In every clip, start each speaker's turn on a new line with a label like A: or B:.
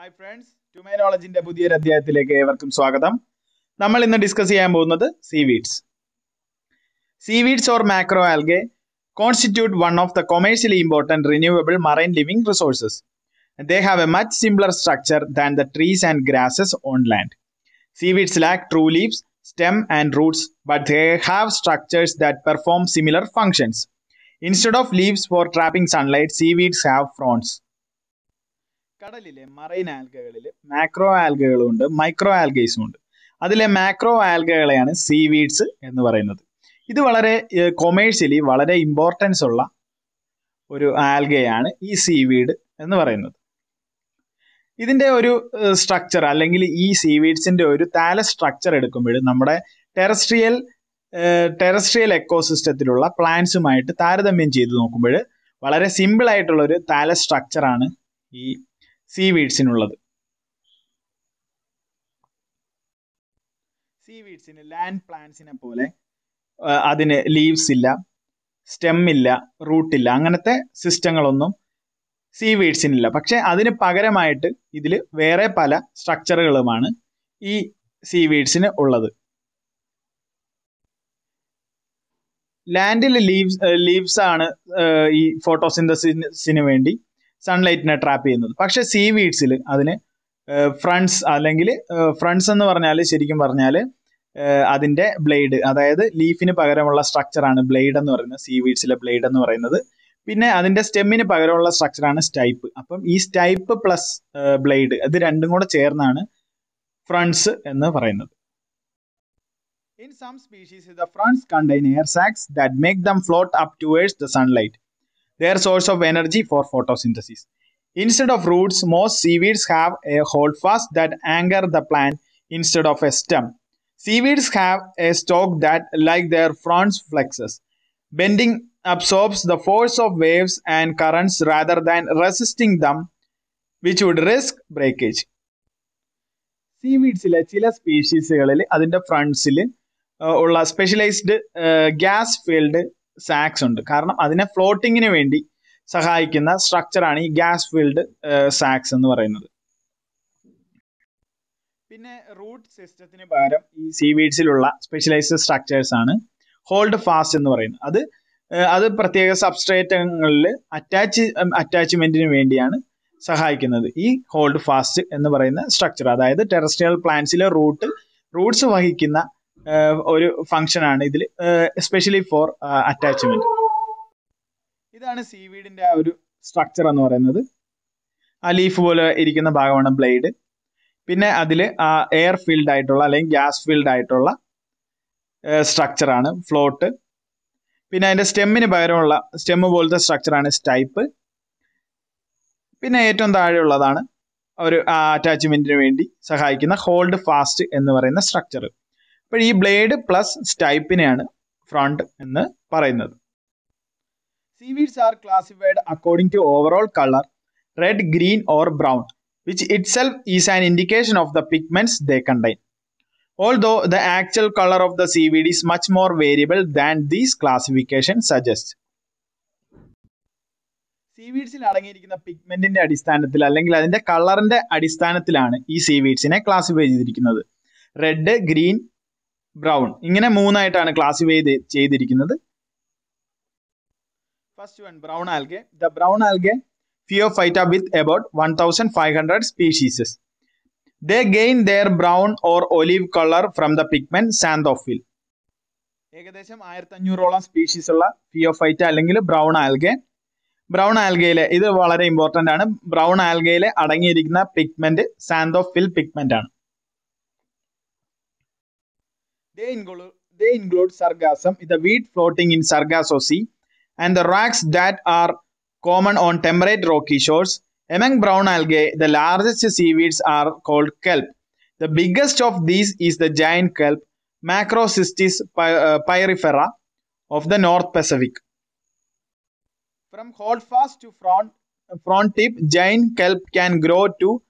A: Hi friends ട്യൂമൈനോളജിന്റെ പുതിയൊരു അധ്യായത്തിലേക്ക് ഏവർക്കും സ്വാഗതം നമ്മൾ ഇന്ന് ഡിസ്കസ് ചെയ്യാൻ പോകുന്നത് seaweeds seaweeds or macro algae constitute one of the commercially important renewable marine living resources they have a much simpler structure than the trees and grasses on land seaweeds lack true leaves stem and roots but they have structures that perform similar functions instead of leaves for trapping sunlight seaweeds have fronds കടലിലെ marine ആൽഗകളിൽ macro ആൽഗകളും ഉണ്ട് micro ആൽഗൈസും ഉണ്ട് അതിലെ macro ആൽഗകളെയാണ് see weeds എന്ന് പറയുന്നത് ഇത് വളരെ കൊമേഴ്ഷ്യലി വളരെ ഇമ്പോർട്ടൻസ് ഉള്ള ഒരു ആൽഗയാണ് ഈ സീ വീഡ് എന്ന് പറയുന്നത് ഇതിൻ്റെ ഒരു സ്ട്രക്ചർ അല്ലെങ്കിൽ ഈ സീ ഒരു താല സ്ട്രക്ചർ എടുക്കുമ്പോൾ നമ്മുടെ ടെറസ്ട്രിയൽ ടെറസ്ട്രിയൽ എക്കോസിസ്റ്റത്തിലുള്ള പ്ലാന്റ്സുമായിട്ട് താരതമ്യം ചെയ്ത് നോക്കുമ്പോൾ വളരെ സിമ്പിൾ ആയിട്ടുള്ള ഒരു താല സ്ട്രക്ചറാണ് ഈ സീവീഡ്സിനുള്ളത് സീവീഡ്സിന് ലാൻഡ് പ്ലാന്റ്സിനെ പോലെ അതിന് ലീവ്സ് ഇല്ല സ്റ്റെം ഇല്ല റൂട്ടില്ല അങ്ങനത്തെ സിസ്റ്റങ്ങളൊന്നും സീവീഡ്സിനില്ല പക്ഷെ അതിന് പകരമായിട്ട് ഇതിൽ വേറെ പല സ്ട്രക്ചറുകളുമാണ് ഈ സീവീഡ്സിന് ഉള്ളത് ലാൻഡിൽ ലീവ്സ് ലീവ്സ് ആണ് ഈ ഫോട്ടോസിന്തസിന് വേണ്ടി സൺലൈറ്റിനെ ട്രാപ്പ് ചെയ്യുന്നത് പക്ഷെ സീ വീഡ്സിൽ അതിന് ഫ്രണ്ട്സ് അല്ലെങ്കിൽ ഫ്രണ്ട്സ് എന്ന് പറഞ്ഞാൽ ശരിക്കും പറഞ്ഞാൽ അതിൻ്റെ ബ്ലേഡ് അതായത് ലീഫിന് പകരമുള്ള സ്ട്രക്ചറാണ് ബ്ലേഡ് എന്ന് പറയുന്നത് സീ വീഡ്സിലെ ബ്ലേഡ് എന്ന് പറയുന്നത് പിന്നെ അതിൻ്റെ സ്റ്റെമ്മിന് പകരമുള്ള സ്ട്രക്ചറാണ് സ്റ്റൈപ്പ് അപ്പം ഈ സ്റ്റൈപ്പ് പ്ലസ് ബ്ലേഡ് ഇത് രണ്ടും കൂടെ ചേർന്നാണ് ഫ്രണ്ട്സ് എന്ന് പറയുന്നത് in some species the fronds contain air sacs that make them float up towards the sunlight their source of energy for photosynthesis. Instead of roots, most seaweeds have a holdfast that anchor the plant instead of a stem. Seaweeds have a stalk that, like their fronds, flexes. Bending absorbs the force of waves and currents rather than resisting them, which would risk breakage. സീവീഡ്സിലെ ചില സ്പീഷീസുകളിൽ അതിൻ്റെ ഫ്രണ്ട്സിൽ ഉള്ള specialised gas field സാക്സ് ഉണ്ട് കാരണം അതിനെ ഫ്ലോട്ടിങ്ങിന് വേണ്ടി സഹായിക്കുന്ന സ്ട്രക്ചറാണ് ഈ ഗ്യാസ് ഫീൽഡ് സാക്സ് എന്ന് പറയുന്നത് പിന്നെ റൂട്ട് സിസ്റ്റത്തിന് പകരം ഈ സീവീഡ്സിലുള്ള സ്പെഷ്യലൈസ്ഡ് സ്ട്രക്ചേഴ്സ് ആണ് ഹോൾഡ് ഫാസ്റ്റ് എന്ന് പറയുന്നത് അത് അത് പ്രത്യേക സബ്സ്ട്രേറ്റങ്ങളിൽ അറ്റാച്ച് അറ്റാച്ച്മെന്റിന് വേണ്ടിയാണ് സഹായിക്കുന്നത് ഈ ഹോൾഡ് ഫാസ്റ്റ് എന്ന് പറയുന്ന സ്ട്രക്ചർ അതായത് ടെറസ്ട്രിയൽ പ്ലാന്റ്സിലെ റൂട്ട് റൂട്ട്സ് വഹിക്കുന്ന ഒരു ആണ് ഇതിൽ എസ്പെഷ്യലി ഫോർ അറ്റാച്ച്മെന്റ് ഇതാണ് സീവീഡിന്റെ ആ ഒരു സ്ട്രക്ചർ എന്ന് പറയുന്നത് ആ ലീഫ് പോലെ ഇരിക്കുന്ന ഭാഗമാണ് ബ്ലേഡ് പിന്നെ അതിൽ ആ എയർ ഫീൽഡ് ആയിട്ടുള്ള അല്ലെങ്കിൽ ഗ്യാസ് ഫീൽഡ് ആയിട്ടുള്ള സ്ട്രക്ചറാണ് ഫ്ലോട്ട് പിന്നെ അതിന്റെ സ്റ്റെമ്മിന് പകരമുള്ള സ്റ്റെമ്മ് പോലത്തെ സ്ട്രക്ചറാണ് സ്റ്റൈപ്പ് പിന്നെ ഏറ്റവും താഴെയുള്ളതാണ് ഒരു അറ്റാച്ച്മെന്റിന് വേണ്ടി സഹായിക്കുന്ന ഹോൾഡ് ഫാസ്റ്റ് എന്ന് പറയുന്ന സ്ട്രക്ചർ അപ്പോൾ ഈ ബ്ലേഡ് പ്ലസ് സ്റ്റൈപ്പിനെയാണ് ഫ്രണ്ട് എന്ന് പറയുന്നത് seaweeds are classified according to overall colour red green or brown which itself is an indication of the pigments they contain. Although the actual color of the seaweed is much more variable than these ക്ലാസിഫിക്കേഷൻ suggest. സീവീഡ്സിൽ അടങ്ങിയിരിക്കുന്ന പിഗ്മെന്റിന്റെ അടിസ്ഥാനത്തിൽ അല്ലെങ്കിൽ അതിന്റെ കളറിന്റെ അടിസ്ഥാനത്തിലാണ് ഈ സീവീഡ്സിനെ ക്ലാസിഫൈ ചെയ്തിരിക്കുന്നത് റെഡ് ഗ്രീൻ ബ്രൗൺ ഇങ്ങനെ മൂന്നായിട്ടാണ് ക്ലാസിഫൈ ചെയ്തിരിക്കുന്നത് first one brown algae the brown algae phaeophyta with about one thousand five hundred species they gain their brown or olive colour from the pigment xanthophyll ഏകദേശം ആയിരത്തഞ്ഞൂറോളം species ഉള്ള ഫിയോഫൈറ്റ അല്ലെങ്കിൽ brown algae brown ആൽഗയിലെ ഇത് വളരെ important ആണ് brown ആൽഗയിലെ അടങ്ങിയിരിക്കുന്ന pigment xanthophyll pigment ആണ് They include, they include sargassum, the weed floating in Sargasso Sea, and the rocks that are common on temperate rocky shores. Among brown algae, the largest seaweeds are called kelp. The biggest of these is the giant kelp, Macrocystis uh, pyrifera of the North Pacific. From holdfast to front, uh, front tip, giant kelp can grow to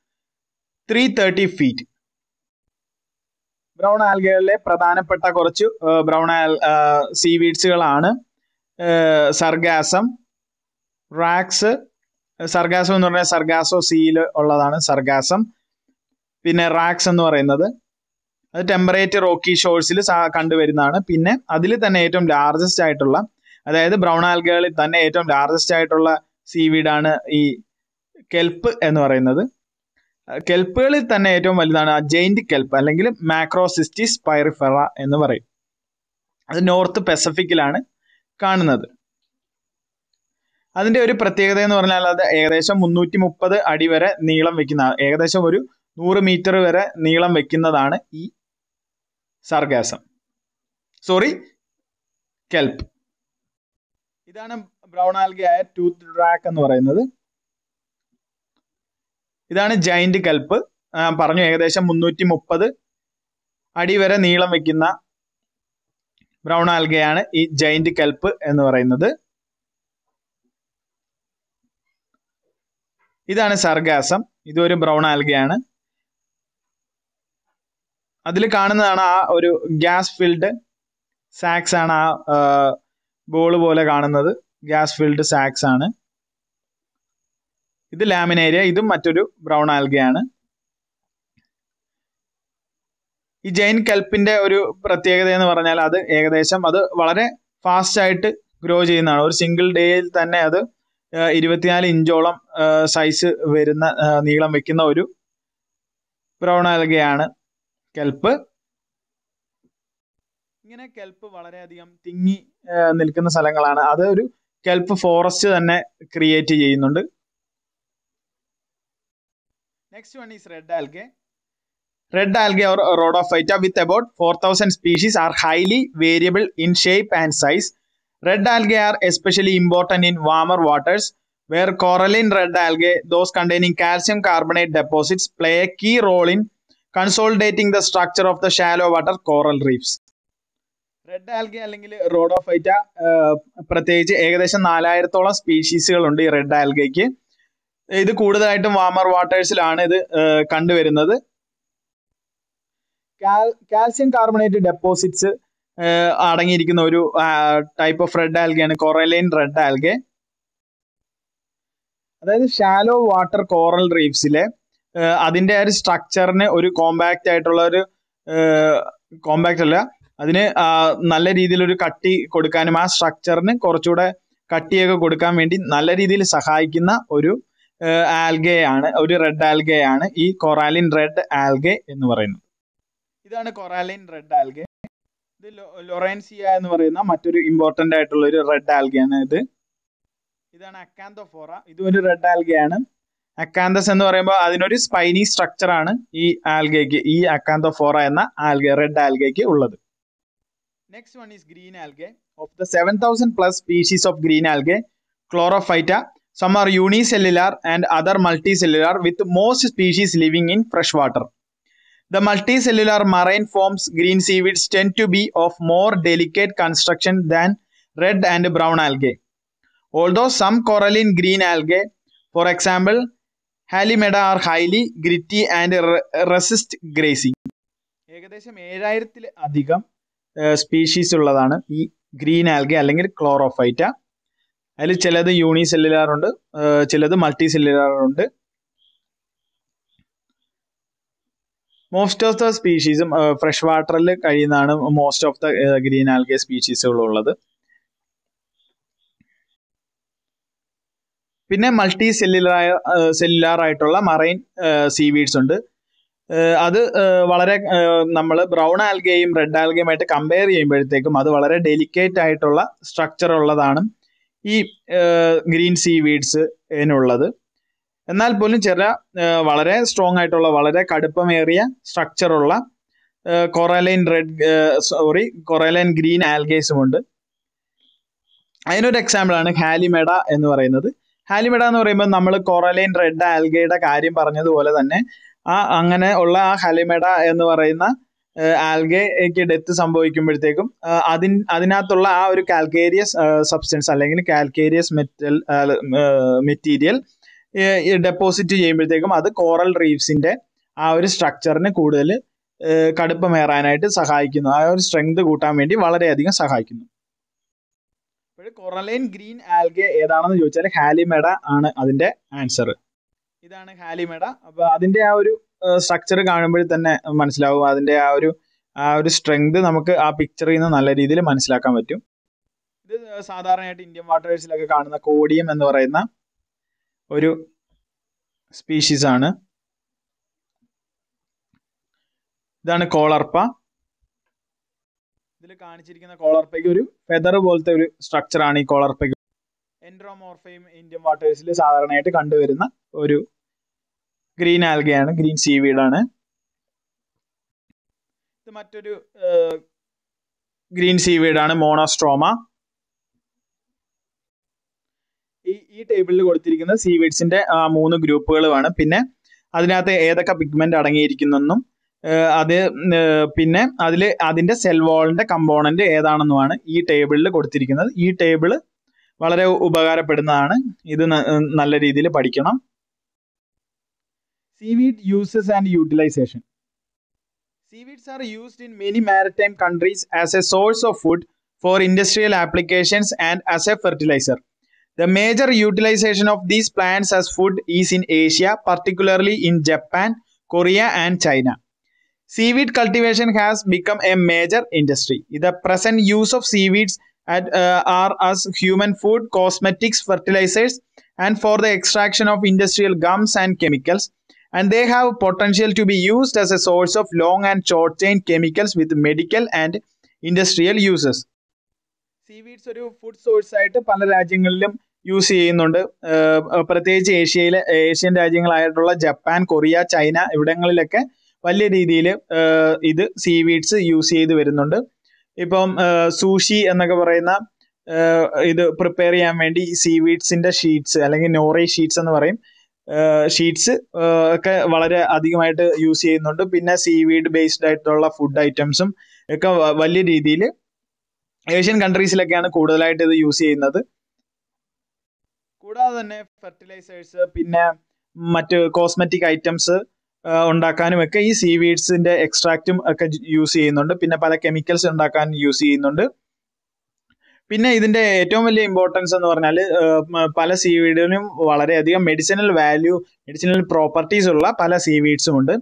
A: 330 feet. Brown ആൽഗകളിലെ പ്രധാനപ്പെട്ട കുറച്ച് brown ആൽ സീവീഡ്സുകളാണ് sargassum wracks sargassum എന്ന് പറഞ്ഞാൽ Sargasso സീയിൽ ഉള്ളതാണ് sargassum പിന്നെ റാക്സ് എന്ന് പറയുന്നത് അത് ടെമ്പറേറ്റ് റോക്കി ഷോഴ്സിൽ കണ്ടുവരുന്നതാണ് പിന്നെ അതിൽ തന്നെ ഏറ്റവും ലാർജസ്റ്റ് ആയിട്ടുള്ള അതായത് ബ്രൗൺ ആൽഗകളിൽ തന്നെ ഏറ്റവും ലാർജസ്റ്റ് ആയിട്ടുള്ള സീവീഡാണ് ഈ കെൽപ്പ് എന്ന് പറയുന്നത് കെൽപ്പുകളിൽ തന്നെ ഏറ്റവും വലുതാണ് ജെയിൻറ്റ് കെൽപ്പ് അല്ലെങ്കിൽ മാക്രോസിസ്റ്റിസ് പൈറിഫെറ എന്ന് പറയും അത് നോർത്ത് പെസഫിക്കിലാണ് കാണുന്നത് അതിൻ്റെ ഒരു പ്രത്യേകത എന്ന് പറഞ്ഞാൽ അത് ഏകദേശം മുന്നൂറ്റി മുപ്പത് അടി വരെ നീളം വെക്കുന്ന ഏകദേശം ഒരു നൂറ് മീറ്റർ വരെ നീളം വെക്കുന്നതാണ് ഈ സർഗാസം സോറി കെൽപ്പ് ഇതാണ് ബ്രൗൺ ആൽഗയായ ടൂത്ത് ഡ്രാക്ക് എന്ന് പറയുന്നത് ഇതാണ് ജയിന്റ് കൽപ്പ് പറഞ്ഞു ഏകദേശം മുന്നൂറ്റി മുപ്പത് അടി വരെ നീളം വെക്കുന്ന ബ്രൗൺ ആൽഗയാണ് ഈ ജയിന്റ് കൽപ്പ് എന്ന് പറയുന്നത് ഇതാണ് സർഗാസം ഇതൊരു ബ്രൗൺ ആൽഗയാണ് അതിൽ കാണുന്നതാണ് ആ ഒരു ഗ്യാസ് ഫിൽഡ് സാക്സ് ആണ് ആ ബോൾ പോലെ കാണുന്നത് ഗ്യാസ് ഫിൽഡ് സാക്സ് ആണ് ഇത് ലാമിനേരിയ ഇതും മറ്റൊരു ബ്രൗൺ ആൽഗയാണ് ഈ ജൈൻ കൽപ്പിന്റെ ഒരു പ്രത്യേകത എന്ന് പറഞ്ഞാൽ അത് ഏകദേശം അത് വളരെ ഫാസ്റ്റ് ആയിട്ട് ഗ്രോ ചെയ്യുന്നതാണ് ഒരു സിംഗിൾ ഡേയിൽ തന്നെ അത് ഇരുപത്തിനാല് ഇഞ്ചോളം സൈസ് വരുന്ന നീളം വെക്കുന്ന ഒരു ബ്രൗൺ ആൽഗയാണ് കെൽപ്പ് ഇങ്ങനെ കെൽപ്പ് വളരെയധികം തിങ്ങി നിൽക്കുന്ന സ്ഥലങ്ങളാണ് അത് ഒരു കെൽപ്പ് ഫോറസ്റ്റ് തന്നെ ക്രിയേറ്റ് ചെയ്യുന്നുണ്ട് Next one is red algae. Red algae or rhodophyta with about 4000 species are highly variable in shape and size. Red algae are especially important in warmer waters where coralline red algae, those containing calcium carbonate deposits, play a key role in consolidating the structure of the shallow water coral reefs red algae അല്ലെങ്കിൽ rhodophyta പ്രത്യേകിച്ച് ഏകദേശം നാലായിരത്തോളം സ്പീഷീസുകളുണ്ട് ഈ red ആൽഗയ്ക്ക് ഇത് കൂടുതലായിട്ടും warmer വാട്ടേഴ്സിലാണ് ഇത് കണ്ടുവരുന്നത് calcium carbonate deposits അടങ്ങിയിരിക്കുന്ന ഒരു ടൈപ്പ് ഓഫ് റെഡ് ആൽഗയാണ് കൊറലൈൻ റെഡ് ആൽഗെ അതായത് ഷാലോ വാട്ടർ കോറൽ റീഫ്സിലെ അതിൻ്റെ ഒരു സ്ട്രക്ചറിന് ഒരു കോമ്പാക്റ്റ് ആയിട്ടുള്ള ഒരു കോമ്പാക്റ്റ് അല്ല അതിന് നല്ല രീതിയിൽ ഒരു കട്ടി കൊടുക്കാനും ആ സ്ട്രക്ചറിന് കുറച്ചുകൂടെ കട്ടിയൊക്കെ കൊടുക്കാൻ വേണ്ടി നല്ല രീതിയിൽ സഹായിക്കുന്ന ഒരു ആൽഗയാണ് ഒരു റെഡ് ആൽഗയാണ് ഈ കൊറാലിൻ റെഡ് ആൽഗെ എന്ന് പറയുന്നത് ഇതാണ് കൊറാലിൻ റെഡ് ആൽഗെ ഇത് ലൊറൻസിയ എന്ന് പറയുന്ന മറ്റൊരു ഇമ്പോർട്ടന്റ് ആയിട്ടുള്ള ഒരു റെഡ് ആൽഗയാണ് ഇത് ഇതാണ് അക്കാന്തോഫോറ ഇതും ഒരു റെഡ് ആൽഗയാണ് അക്കാന്തസ് എന്ന് പറയുമ്പോൾ അതിനൊരു സ്പൈനി സ്ട്രക്ചർ ആണ് ഈ ആൽഗയ്ക്ക് ഈ അക്കാന്തോഫോറ എന്ന ആൽഗ റെഡ് ആൽഗയ്ക്ക് ഉള്ളത് next one is green algae of the seven thousand plus species of green algae chlorophyta Some are unicellular and other multicellular with most species living in fresh water. The multicellular marine forms green seaweeds tend to be of more delicate construction than red and brown algae. Although some coralline green algae, for example, halimeda are highly gritty and resist grazing ഏകദേശം ഏഴായിരത്തിൽ അധികം species ഉള്ളതാണ് ഈ green algae അല്ലെങ്കിൽ ക്ലോറോഫൈറ്റ അതിൽ ചിലത് യൂണി ഉണ്ട് ചിലത് മൾട്ടി ഉണ്ട് മോസ്റ്റ് ഓഫ് ദ സ്പീഷീസും ഫ്രഷ് വാട്ടറിൽ കഴിയുന്നതാണ് most of the green algae സ്പീഷീസുകളുള്ളത് പിന്നെ മൾട്ടി സെല്ലുലാർ സെല്ലുലാർ ആയിട്ടുള്ള മറൈൻ സീവീഡ്സ് ഉണ്ട് അത് വളരെ നമ്മൾ ബ്രൗൺ ആൽഗയും റെഡ് ആൽഗയുമായിട്ട് കമ്പയർ ചെയ്യുമ്പോഴത്തേക്കും അത് വളരെ ഡെലിക്കേറ്റ് ആയിട്ടുള്ള സ്ട്രക്ചർ ഉള്ളതാണ് ഈ ഗ്രീൻ സീ വീഡ്സ് ഇതിനുള്ളത് എന്നാൽ പോലും ചില വളരെ സ്ട്രോങ് ആയിട്ടുള്ള വളരെ കടുപ്പമേറിയ സ്ട്രക്ചറുള്ള coralline red sorry coralline green ആൽഗേസും ഉണ്ട് അതിനൊരു എക്സാമ്പിളാണ് ഹാലിമെഡ എന്ന് പറയുന്നത് ഹാലിമെഡ എന്ന് പറയുമ്പോൾ നമ്മൾ കൊറലൈൻ റെഡ് ആൽഗയുടെ കാര്യം പറഞ്ഞതുപോലെ തന്നെ ആ അങ്ങനെ ഉള്ള ആ ഹാലിമെഡ എന്ന് പറയുന്ന ആൽഗയ്ക്ക് ഡെത്ത് സംഭവിക്കുമ്പോഴത്തേക്കും അതിൻ അതിനകത്തുള്ള ആ ഒരു കാൽക്കേരിയസ് സബ്സ്റ്റൻസ് അല്ലെങ്കിൽ കാൽക്കേരിയസ് മെറ്റൽ മെറ്റീരിയൽ ഡെപ്പോസിറ്റ് ചെയ്യുമ്പോഴത്തേക്കും അത് കോറൽ റീഫ്സിന്റെ ആ ഒരു സ്ട്രക്ചറിന് കൂടുതൽ കടുപ്പമേറാനായിട്ട് സഹായിക്കുന്നു ആ ഒരു സ്ട്രെങ്ത് കൂട്ടാൻ വേണ്ടി വളരെയധികം സഹായിക്കുന്നു കൊറലൈൻ ഗ്രീൻ ആൽഗെ ഏതാണെന്ന് ചോദിച്ചാൽ ഹാലിമെഡ ആണ് അതിന്റെ ആൻസർ ഇതാണ് ഹാലിമെഡ അപ്പോൾ അതിന്റെ ആ ഒരു സ്ട്രക്ചർ കാണുമ്പോൾ തന്നെ മനസ്സിലാവും അതിൻ്റെ ആ ഒരു ആ ഒരു സ്ട്രെങ്ത് നമുക്ക് ആ പിക്ചറിൽ നിന്ന് നല്ല രീതിയിൽ മനസ്സിലാക്കാൻ പറ്റും ഇത് സാധാരണയായിട്ട് ഇന്ത്യൻ വാട്ടേഴ്സിലൊക്കെ കാണുന്ന കോഡിയം എന്ന് പറയുന്ന ഒരു സ്പീഷീസ് ആണ് ഇതാണ് കോളർപ്പ ഇതിൽ കാണിച്ചിരിക്കുന്ന കോളർപ്പയ്ക്ക് ഒരു ഫെദർ പോലത്തെ ഒരു സ്ട്രക്ചറാണ് ഈ കോളർപ്പയ്ക്ക് എൻഡ്രോമോർഫയും ഇന്ത്യൻ വാട്ടേഴ്സിൽ സാധാരണയായിട്ട് കണ്ടുവരുന്ന ഒരു ഗ്രീൻ ആൽഗയാണ് ഗ്രീൻ സീവീഡാണ് ഇത് മറ്റൊരു ഗ്രീൻ സീവീഡാണ് മോണോസ്ട്രോമ ഈ ഈ ടേബിളിൽ കൊടുത്തിരിക്കുന്ന സീവീഡ്സിന്റെ ആ മൂന്ന് ഗ്രൂപ്പുകളുമാണ് പിന്നെ അതിനകത്ത് ഏതൊക്കെ പിഗ്മെന്റ് അടങ്ങിയിരിക്കുന്നെന്നും അത് പിന്നെ അതിൽ അതിന്റെ സെൽ കമ്പോണന്റ് ഏതാണെന്നുമാണ് ഈ ടേബിളിൽ കൊടുത്തിരിക്കുന്നത് ഈ ടേബിള് വളരെ ഉപകാരപ്പെടുന്നതാണ് ഇത് നല്ല രീതിയിൽ പഠിക്കണം Seaweed uses and utilization. Seaweeds are used in many maritime countries as a source of food for industrial applications and as a fertilizer. The major utilization of these plants as food is in Asia, particularly in Japan, Korea and China. Seaweed cultivation has become a major industry. The present use of seaweeds at, uh, are as human food, cosmetics, fertilizers and for the extraction of industrial gums and chemicals. And they have potential to be used as a source of long and short chain chemicals with medical and industrial uses seaweeds ഒരു food source ആയിട്ട് പല രാജ്യങ്ങളിലും use ചെയ്യുന്നുണ്ട് പ്രത്യേകിച്ച് ഏഷ്യയിലെ Asian രാജ്യങ്ങളായിട്ടുള്ള Japan Korea China ഇവിടങ്ങളിലൊക്കെ വലിയ രീതിയിൽ ഇത് സീവീഡ്സ് യൂസ് ചെയ്ത് വരുന്നുണ്ട് ഇപ്പം സൂഷി എന്നൊക്കെ പറയുന്ന ഇത് പ്രിപ്പയർ ചെയ്യാൻ വേണ്ടി സീവീഡ്സിന്റെ ഷീറ്റ്സ് അല്ലെങ്കിൽ നോറി ഷീറ്റ്സ് എന്ന് പറയും ഷീറ്റ്സ് ഒക്കെ വളരെ അധികമായിട്ട് യൂസ് ചെയ്യുന്നുണ്ട് പിന്നെ സീവീഡ് ബേസ്ഡ് ആയിട്ടുള്ള ഫുഡ് ഐറ്റംസും ഒക്കെ വലിയ രീതിയിൽ ഏഷ്യൻ കൺട്രീസിലൊക്കെയാണ് കൂടുതലായിട്ട് ഇത് യൂസ് ചെയ്യുന്നത് കൂടാതെ തന്നെ ഫെർട്ടിലൈസേഴ്സ് പിന്നെ മറ്റ് കോസ്മെറ്റിക് ഐറ്റംസ് ഉണ്ടാക്കാനും ഒക്കെ ഈ സീവീഡ്സിന്റെ എക്സ്ട്രാക്റ്റും ഒക്കെ യൂസ് ചെയ്യുന്നുണ്ട് പിന്നെ പല കെമിക്കൽസ് ഉണ്ടാക്കാൻ യൂസ് ചെയ്യുന്നുണ്ട് പിന്നെ ഇതിന്റെ ഏറ്റവും വലിയ ഇമ്പോർട്ടൻസ് എന്ന് പറഞ്ഞാൽ പല സീവീഡിനും വളരെയധികം മെഡിസിനൽ വാല്യൂ മെഡിസിനൽ പ്രോപ്പർട്ടീസ് ഉള്ള പല സീവീഡ്സും ഉണ്ട്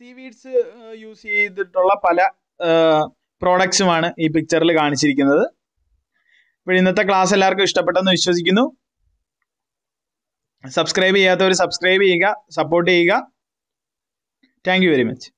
A: സീവീഡ്സ് യൂസ് ചെയ്തിട്ടുള്ള പല പ്രോഡക്ട്സുമാണ് ഈ പിക്ചറിൽ കാണിച്ചിരിക്കുന്നത് അപ്പോൾ ഇന്നത്തെ ക്ലാസ് എല്ലാവർക്കും ഇഷ്ടപ്പെട്ടെന്ന് വിശ്വസിക്കുന്നു സബ്സ്ക്രൈബ് ചെയ്യാത്തവർ സബ്സ്ക്രൈബ് ചെയ്യുക സപ്പോർട്ട് ചെയ്യുക താങ്ക് വെരി മച്ച്